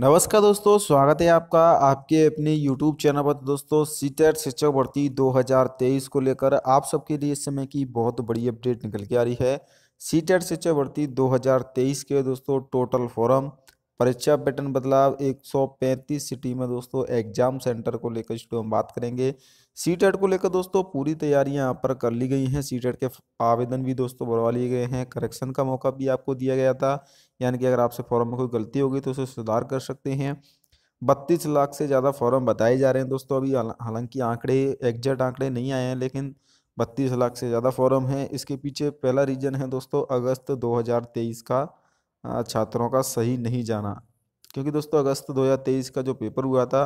नमस्कार दोस्तों स्वागत है आपका आपके अपने YouTube चैनल पर दोस्तों सीटेट e शिक्षक भर्ती 2023 को लेकर आप सबके लिए इस समय की बहुत बड़ी अपडेट निकल के आ रही है सीटेट e शिक्षक भर्ती 2023 के दोस्तों टोटल फॉरम परीक्षा पैटर्न बदलाव 135 सिटी में दोस्तों एग्जाम सेंटर को लेकर स्टूडियो हम बात करेंगे सी e को लेकर दोस्तों पूरी तैयारियां यहाँ पर कर ली गई हैं सी e के आवेदन भी दोस्तों बढ़वा लिए गए हैं करेक्शन का मौका भी आपको दिया गया था यानी कि अगर आपसे फॉर्म में कोई गलती होगी तो उसे सुधार कर सकते हैं बत्तीस लाख से ज़्यादा फॉर्म बताए जा रहे हैं दोस्तों अभी हालांकि आंकड़े एग्जैक्ट आंकड़े नहीं आए हैं लेकिन बत्तीस लाख से ज़्यादा फॉर्म हैं इसके पीछे पहला रीज़न है दोस्तों अगस्त दो का छात्रों का सही नहीं जाना क्योंकि दोस्तों अगस्त 2023 का जो पेपर हुआ था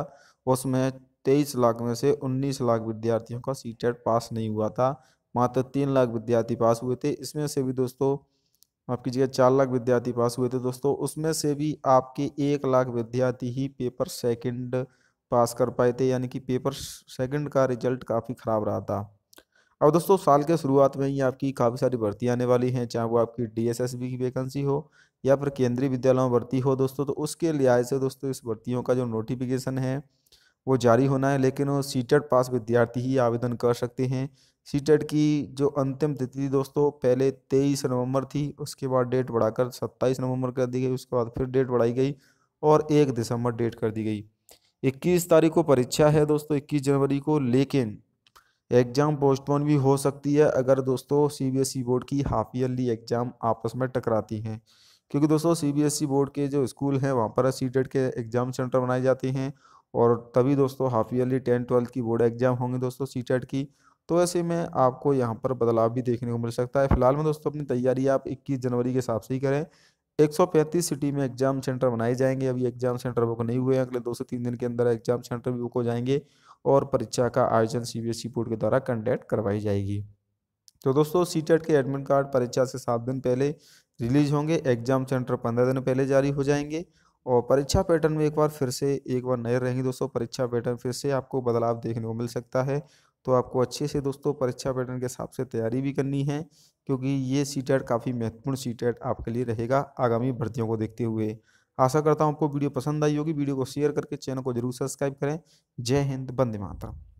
उसमें तेईस लाख में से उन्नीस लाख विद्यार्थियों का सी e पास नहीं हुआ था मात्र तीन लाख विद्यार्थी पास हुए थे इसमें से भी दोस्तों आपकी जगह चार लाख विद्यार्थी पास हुए थे दोस्तों उसमें से भी आपके एक लाख विद्यार्थी ही पेपर सेकंड पास कर पाए थे यानी कि पेपर सेकंड का रिजल्ट काफ़ी ख़राब रहा था अब दोस्तों साल के शुरुआत में ही आपकी काफ़ी सारी भर्ती आने वाली हैं चाहे वो आपकी डीएसएसबी की वैकेंसी हो या फिर केंद्रीय विद्यालयों में भर्ती हो दोस्तों तो उसके लिहाज से दोस्तों इस भर्तियों का जो नोटिफिकेशन है वो जारी होना है लेकिन वो सीटेट e पास विद्यार्थी ही आवेदन कर सकते हैं सीटेट e की जो अंतिम तिथि दोस्तों पहले तेईस नवंबर थी उसके बाद डेट बढ़ाकर सत्ताईस नवंबर कर दी गई उसके बाद फिर डेट बढ़ाई गई और एक दिसंबर डेट कर दी गई इक्कीस तारीख को परीक्षा है दोस्तों इक्कीस जनवरी को लेकिन एग्ज़ाम पोस्टपोन भी हो सकती है अगर दोस्तों सीबीएसई e बोर्ड की हाफ ईयरली एग्ज़ाम आपस में टकराती हैं क्योंकि दोस्तों सीबीएसई e बोर्ड के जो स्कूल हैं वहाँ पर सीटेड e के एग्ज़ाम सेंटर बनाए जाते हैं और तभी दोस्तों हाफ ईयरली टेंथ ट्वेल्थ की बोर्ड एग्ज़ाम होंगे दोस्तों सीटेड की तो ऐसे में आपको यहाँ पर बदलाव भी देखने को मिल सकता है फिलहाल में दोस्तों अपनी तैयारी आप 21 जनवरी के हिसाब से ही करें 135 सिटी में एग्जाम सेंटर बनाए जाएंगे अभी एग्जाम सेंटर बुक नहीं हुए हैं अगले दो से तीन दिन के अंदर एग्जाम सेंटर भी बुक हो जाएंगे और परीक्षा का आयोजन सीबीएसई बोर्ड e के द्वारा कंडक्ट करवाई जाएगी तो दोस्तों सी e के एडमिट कार्ड परीक्षा से सात दिन पहले रिलीज होंगे एग्जाम सेंटर पंद्रह दिन पहले जारी हो जाएंगे और परीक्षा पैटर्न में एक बार फिर से एक बार नए रहेंगे दोस्तों परीक्षा पैटर्न फिर से आपको बदलाव देखने को मिल सकता है तो आपको अच्छे से दोस्तों परीक्षा पैटर्न के हिसाब से तैयारी भी करनी है क्योंकि ये सी टेट काफ़ी महत्वपूर्ण सी टेट आपके लिए रहेगा आगामी भर्तियों को देखते हुए आशा करता हूँ आपको वीडियो पसंद आई होगी वीडियो को शेयर करके चैनल को जरूर सब्सक्राइब करें जय हिंद बंदे मातरम